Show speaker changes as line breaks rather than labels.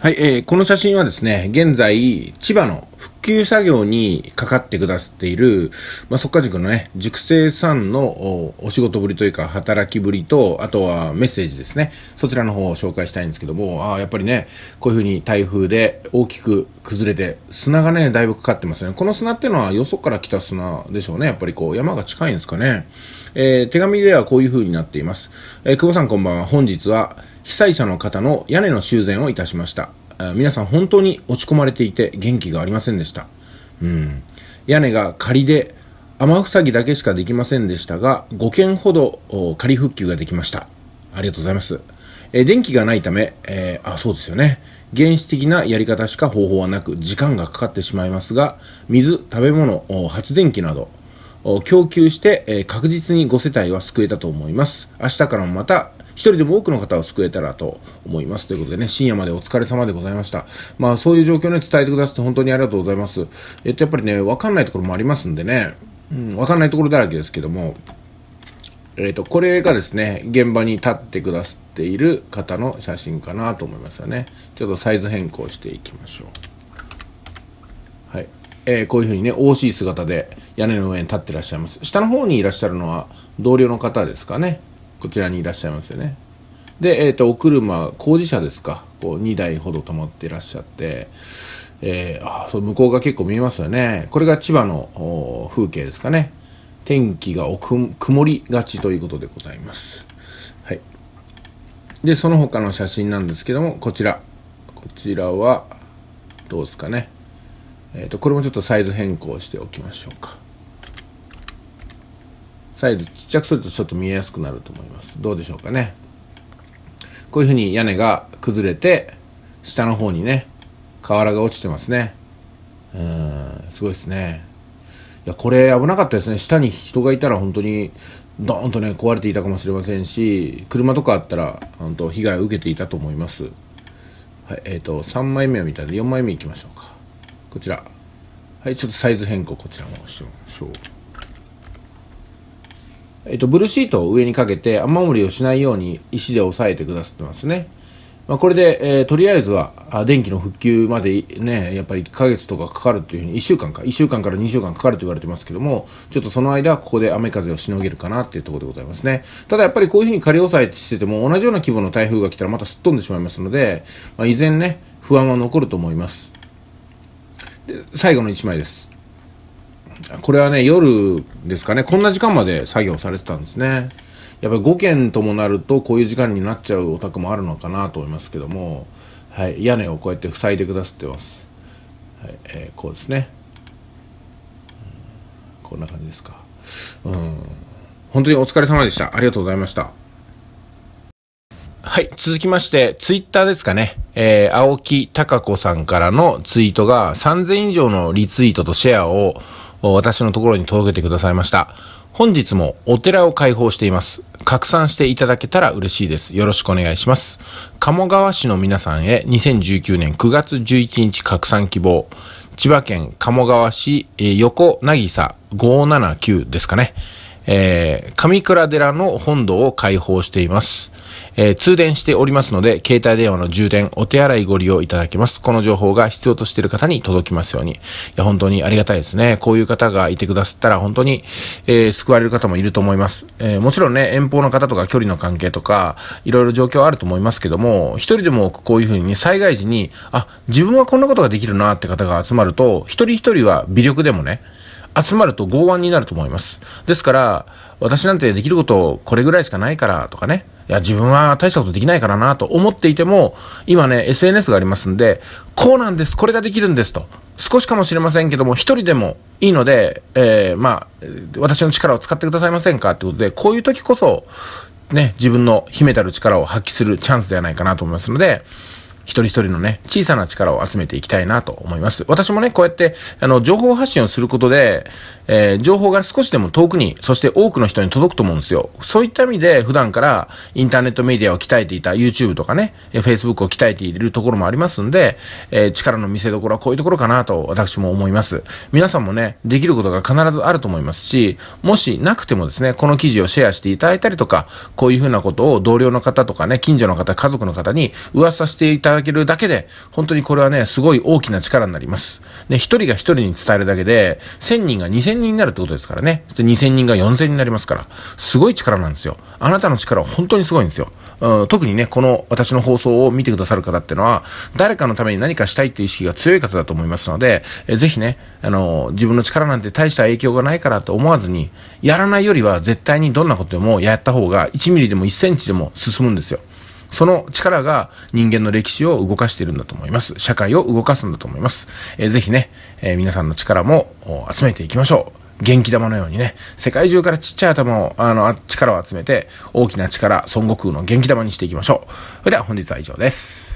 はい、えー、この写真はですね、現在、千葉の復旧作業にかかってくださっている、まあ、っか塾のね、塾生さんのお仕事ぶりというか、働きぶりと、あとはメッセージですね。そちらの方を紹介したいんですけども、あやっぱりね、こういうふうに台風で大きく崩れて、砂がね、だいぶかかってますね。この砂っていうのは、よそから来た砂でしょうね。やっぱりこう、山が近いんですかね。えー、手紙ではこういうふうになっています。えー、久保さんこんばんは。本日は、被災者の方の屋根の修繕をいたしました。皆さん本当に落ち込まれていて元気がありませんでした。うん。屋根が仮で雨ふさぎだけしかできませんでしたが、5件ほど仮復旧ができました。ありがとうございます。え電気がないため、えー、あ、そうですよね。原始的なやり方しか方法はなく、時間がかかってしまいますが、水、食べ物、発電機など、供給して、えー、確実に5世帯は救えたと思います。明日からもまた一人でも多くの方を救えたらと思います。ということでね、深夜までお疲れ様でございました。まあ、そういう状況ね、伝えてくださって本当にありがとうございます。えっと、やっぱりね、わかんないところもありますんでね、うん、わかんないところだらけですけども、えっ、と、これがですね、現場に立ってくださっている方の写真かなと思いますよね。ちょっとサイズ変更していきましょう。はい。えー、こういうふうにね、惜しい姿で屋根の上に立ってらっしゃいます。下の方にいらっしゃるのは同僚の方ですかね。こちらにいらっしゃいますよねで、えーと、とお車工事車ですかこう2台ほど止まっていらっしゃって、えー、あそう向こうが結構見えますよねこれが千葉の風景ですかね天気がおく曇りがちということでございますはいでその他の写真なんですけどもこちらこちらはどうですかねえっ、ー、とこれもちょっとサイズ変更しておきましょうかサイズちっちゃくするとちょっと見えやすくなると思いますどうでしょうかねこういうふうに屋根が崩れて下の方にね瓦が落ちてますねうんすごいですねいやこれ危なかったですね下に人がいたら本当にドーンとね壊れていたかもしれませんし車とかあったら本当被害を受けていたと思いますはいえっ、ー、と3枚目を見たので4枚目いきましょうかこちらはいちょっとサイズ変更こちらもしましょうえっと、ブルーシートを上にかけて雨漏りをしないように石で押さえてくださってますね。まあ、これで、えー、とりあえずは電気の復旧までね、やっぱり1ヶ月とかかかるというふうに、1週間か、1週間から2週間かかると言われてますけども、ちょっとその間、はここで雨風をしのげるかなっていうところでございますね。ただやっぱりこういうふうに仮押さえしてても、同じような規模の台風が来たらまたすっ飛んでしまいますので、まあ、依然ね、不安は残ると思います。で最後の1枚です。これはね、夜ですかね、こんな時間まで作業されてたんですね。やっぱり5件ともなると、こういう時間になっちゃうお宅もあるのかなと思いますけども、はい、屋根をこうやって塞いでくださってます。はい、えー、こうですね。こんな感じですか。うん。本当にお疲れ様でした。ありがとうございました。はい、続きまして、ツイッターですかね。えー、青木隆子さんからのツイートが3000以上のリツイートとシェアを私のところに届けてくださいました。本日もお寺を開放しています。拡散していただけたら嬉しいです。よろしくお願いします。鴨川市の皆さんへ2019年9月11日拡散希望。千葉県鴨川市、え横渚579ですかね。えー、上倉寺の本堂を開放しています。えー、通電しておりますので、携帯電話の充電、お手洗いご利用いただけます。この情報が必要としている方に届きますように。いや、本当にありがたいですね。こういう方がいてくださったら、本当に、えー、救われる方もいると思います。えー、もちろんね、遠方の方とか距離の関係とか、いろいろ状況あると思いますけども、一人でもこういうふうに、ね、災害時に、あ、自分はこんなことができるなって方が集まると、一人一人は微力でもね、集まると剛腕になると思います。ですから、私なんてできることこれぐらいしかないからとかね、いや、自分は大したことできないからなと思っていても、今ね、SNS がありますんで、こうなんです、これができるんですと。少しかもしれませんけども、一人でもいいので、えー、まあ、私の力を使ってくださいませんかってことで、こういう時こそ、ね、自分の秘めたる力を発揮するチャンスではないかなと思いますので、一人一人のね、小さな力を集めていきたいなと思います。私もね、こうやって、あの、情報発信をすることで、えー、情報が少しでも遠くに、そして多くの人に届くと思うんですよ。そういった意味で、普段からインターネットメディアを鍛えていた YouTube とかね、Facebook を鍛えているところもありますんで、えー、力の見せ所はこういうところかなと私も思います。皆さんもね、できることが必ずあると思いますし、もしなくてもですね、この記事をシェアしていただいたりとか、こういうふうなことを同僚の方とかね、近所の方、家族の方に噂していただけるだけで、本当にこれはね、すごい大きな力になります。ね、一人が一人に伝えるだけで、1000人が人になるってことですからね。そして2000人が4000になりますから、すごい力なんですよ。あなたの力は本当にすごいんですよ。うん、特にね、この私の放送を見てくださる方っていうのは、誰かのために何かしたいっていう意識が強い方だと思いますので、えぜひね、あの、自分の力なんて大した影響がないからと思わずに、やらないよりは絶対にどんなことでもやった方が1ミリでも1センチでも進むんですよ。その力が人間の歴史を動かしているんだと思います。社会を動かすんだと思います。えー、ぜひね、えー、皆さんの力も集めていきましょう。元気玉のようにね、世界中からちっちゃい頭を、あの、力を集めて、大きな力、孫悟空の元気玉にしていきましょう。それでは本日は以上です。